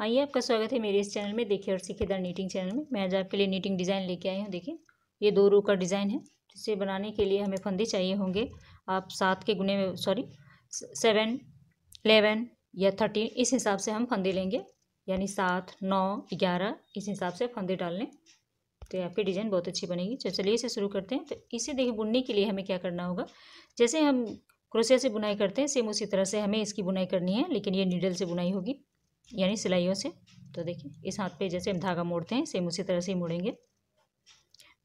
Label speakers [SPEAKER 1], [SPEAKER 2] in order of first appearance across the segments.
[SPEAKER 1] आइए आपका स्वागत है मेरे इस चैनल में देखिए और सीखेदार नीटिंग चैनल में मैं आज आपके लिए नीटिंग डिज़ाइन लेके आई हूँ देखिए ये दो रो का डिज़ाइन है जिसे बनाने के लिए हमें फंदे चाहिए होंगे आप सात के गुने में सॉरी सेवन एलेवन या थर्टीन इस हिसाब से हम फंदे लेंगे यानी सात नौ ग्यारह इस हिसाब से फंदे डाल लें तो आपकी डिज़ाइन बहुत अच्छी बनेगी तो चलिए इसे शुरू करते हैं तो इसे देखिए बुनने के लिए हमें क्या करना होगा जैसे हम क्रोशिया से बुनाई करते हैं सेम उसी तरह से हमें इसकी बुनाई करनी है लेकिन ये नीडल से बुनाई होगी यानी सिलाइयों से तो देखिए इस हाथ पे जैसे हम धागा मोड़ते हैं सेम उसी तरह से ही मोड़ेंगे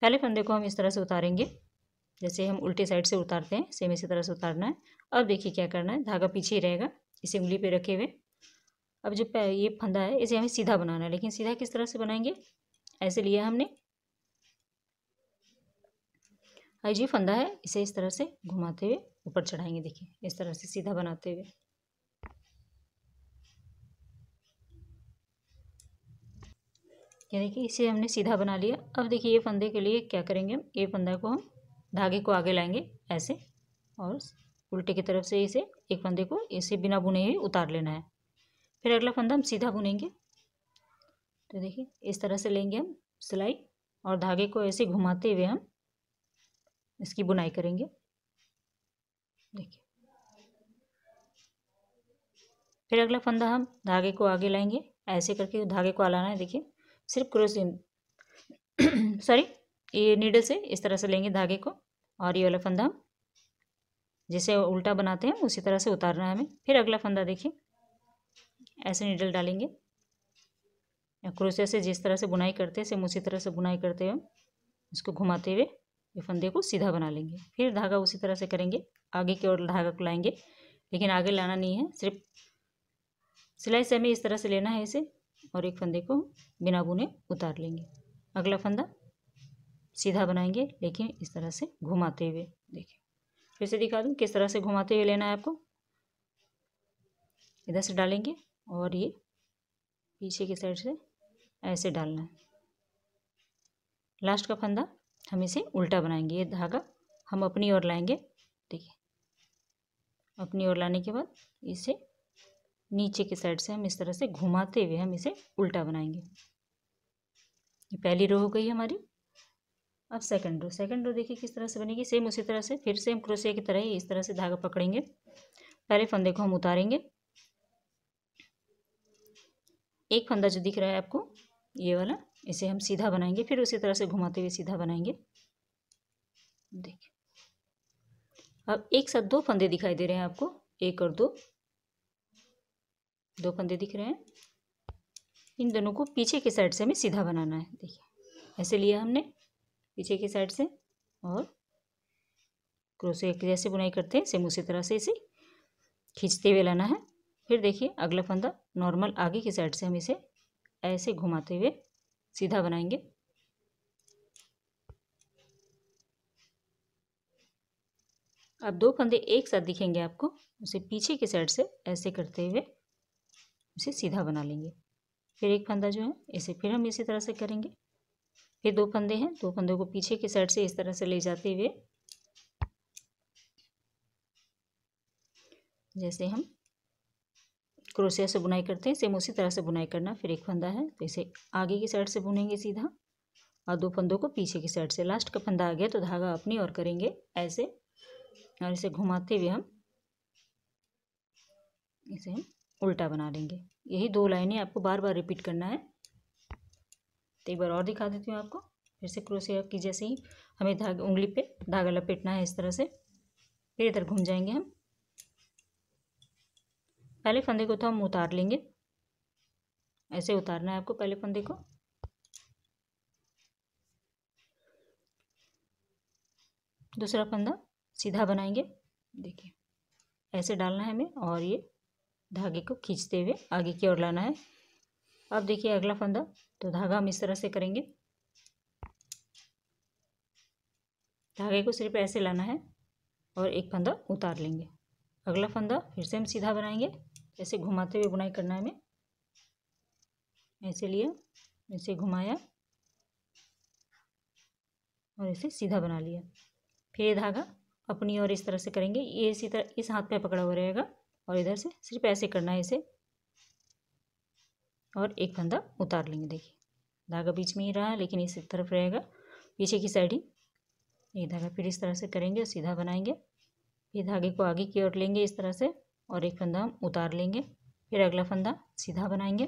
[SPEAKER 1] पहले फंदे को हम इस तरह से उतारेंगे जैसे हम उल्टे साइड से उतारते हैं सेम इसी तरह से उतारना है अब देखिए क्या करना है धागा पीछे ही रहेगा इसे उंगली पे रखे हुए अब जो ये फंदा है इसे हमें सीधा बनाना है लेकिन सीधा किस तरह से बनाएंगे ऐसे लिया हमने जी फंदा है इसे इस तरह से घुमाते हुए ऊपर चढ़ाएंगे देखिए इस तरह से सीधा बनाते हुए ये देखिए इसे हमने सीधा बना लिया अब देखिए ये फंदे के लिए क्या करेंगे हम ये फंदा को हम धागे को आगे लाएंगे ऐसे और उल्टे की तरफ से इसे एक फंदे को इसे बिना बुने हुए उतार लेना है फिर अगला फंदा हम सीधा बुनेंगे तो देखिए इस तरह से लेंगे हम सिलाई और धागे को ऐसे घुमाते हुए हम इसकी बुनाई करेंगे देखिए फिर अगला फंदा हम धागे को आगे लाएंगे ऐसे करके धागे को आलाना है देखिए सिर्फ क्रोसिन सॉरी ये नीडल से इस तरह से लेंगे धागे को और ये वाला फंदा हम जैसे उल्टा बनाते हैं उसी तरह से उतारना है हमें फिर अगला फंदा देखिए ऐसे नीडल डालेंगे क्रोसे से जिस तरह से बुनाई करते हैं सेम उसी तरह से बुनाई करते हुए इसको घुमाते हुए ये फंदे को सीधा बना लेंगे फिर धागा उसी तरह से करेंगे आगे की ओर धागा को लाएंगे लेकिन आगे लाना नहीं है सिर्फ सिलाई से हमें इस तरह से लेना है इसे और एक फंदे को बिना बुने उतार लेंगे अगला फंदा सीधा बनाएंगे लेकिन इस तरह से घुमाते हुए देखिए फिर से दिखा दूँ किस तरह से घुमाते हुए लेना है आपको इधर से डालेंगे और ये पीछे की साइड से ऐसे डालना है लास्ट का फंदा हम इसे उल्टा बनाएंगे ये धागा हम अपनी ओर लाएंगे देखिए अपनी ओर लाने के बाद इसे नीचे की साइड से हम इस तरह से घुमाते हुए हम इसे उल्टा बनाएंगे ये पहली रो हो गई हमारी अब सेकंड रो सेकंड रो देखिए किस तरह से बनेगी सेम उसी तरह से फिर सेम क्रोसिया की तरह ही इस तरह से धागा पकड़ेंगे पहले फंदे को हम उतारेंगे एक फंदा जो दिख रहा है आपको ये वाला इसे हम सीधा बनाएंगे फिर उसी तरह से घुमाते हुए सीधा बनाएंगे देखिए अब एक साथ दो फंदे दिखाई दे रहे हैं आपको एक और दो दो कंधे दिख रहे हैं इन दोनों को पीछे के साइड से हमें सीधा बनाना है देखिए ऐसे लिया हमने पीछे के साइड से और क्रोसे जैसे बुनाई करते हैं सेम उसी तरह से इसे खींचते हुए लाना है फिर देखिए अगला फंदा नॉर्मल आगे की साइड से हम इसे ऐसे घुमाते हुए सीधा बनाएंगे अब दो फंदे एक साथ दिखेंगे आपको उसे पीछे की साइड से ऐसे करते हुए उसे सीधा बना लेंगे फिर एक फंदा जो है इसे फिर हम इसी तरह से करेंगे फिर दो फंदे हैं दो फंदों को पीछे की साइड से इस तरह से ले जाते हुए जैसे हम क्रोशिया से बुनाई करते हैं सेम उसी तरह से बुनाई करना फिर एक फंदा है तो इसे आगे की साइड से बुनेंगे सीधा और दो फंदों को पीछे की साइड से लास्ट का फंदा आ गया तो धागा अपनी ओर करेंगे ऐसे और इसे घुमाते हुए हम इसे हम उल्टा बना लेंगे यही दो लाइनें आपको बार बार रिपीट करना है तो एक बार और दिखा देती हूँ आपको फिर से क्रोसिया की जैसे ही हमें धागे उंगली पे धागा लपेटना है इस तरह से फिर इधर घूम जाएंगे हम पहले फंदे को तो हम उतार लेंगे ऐसे उतारना है आपको पहले फंदे को दूसरा फंदा सीधा बनाएंगे देखिए ऐसे डालना है हमें और ये धागे को खींचते हुए आगे की ओर लाना है अब देखिए अगला फंदा तो धागा हम इस तरह से करेंगे धागे को सिर्फ ऐसे लाना है और एक फंदा उतार लेंगे अगला फंदा फिर से हम सीधा बनाएंगे ऐसे घुमाते हुए बुनाई करना है हमें ऐसे लिया ऐसे घुमाया और ऐसे सीधा बना लिया फिर ये धागा अपनी ओर इस तरह से करेंगे ये इसी तरह इस हाथ पे पकड़ा हुआ रहेगा और इधर से सिर्फ ऐसे करना है इसे और एक फंदा उतार लेंगे देखिए धागा बीच में ही रहा लेकिन इस तरफ रहेगा पीछे की साइड ही ये धागा फिर इस तरह से करेंगे और सीधा बनाएंगे फिर धागे को आगे की ओर लेंगे इस तरह से और एक फंदा हम उतार लेंगे फिर अगला फंदा सीधा बनाएंगे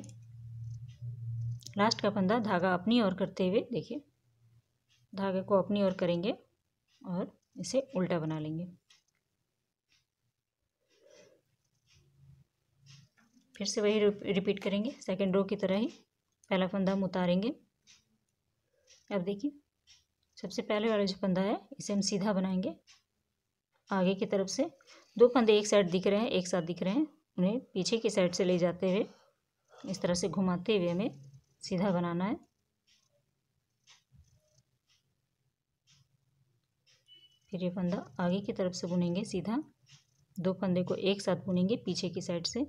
[SPEAKER 1] लास्ट का फंदा धागा अपनी ओर करते हुए देखिए धागे को अपनी ओर करेंगे और इसे उल्टा बना लेंगे फिर से वही रिपीट करेंगे सेकेंड रो की तरह ही पहला फंदा हम उतारेंगे अब देखिए सबसे पहले वाला जो फंदा है इसे हम सीधा बनाएंगे आगे की तरफ से दो फंदे एक साइड दिख रहे हैं एक साथ दिख रहे हैं उन्हें पीछे की साइड से ले जाते हुए इस तरह से घुमाते हुए हमें सीधा बनाना है फिर ये फंदा आगे की तरफ से बुनेंगे सीधा दो फंदे को एक साथ बुनेंगे पीछे की साइड से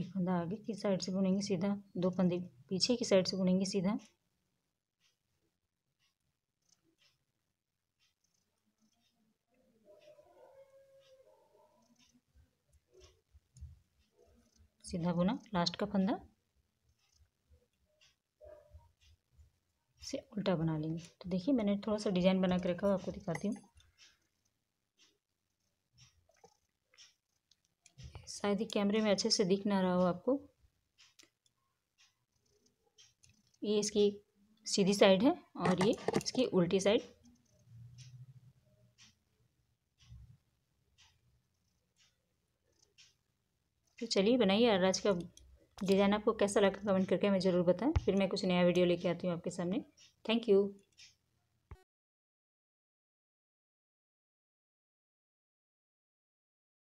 [SPEAKER 1] एक फंदा आगे की साइड से बुनेंगे सीधा दो फंदे पीछे की साइड से बुनेंगे सीधा सीधा बुना लास्ट का फंदा से उल्टा बना लेंगे तो देखिए मैंने थोड़ा सा डिजाइन बना के रखा हुआ आपको दिखाती हूँ शायद ही कैमरे में अच्छे से दिख ना रहा हो आपको ये इसकी सीधी साइड है और ये इसकी उल्टी साइड तो चलिए बनाइए और आज का डिज़ाइन आपको कैसा लगा कमेंट करके हमें ज़रूर बताएं फिर मैं कुछ नया वीडियो लेके आती हूँ आपके सामने थैंक यू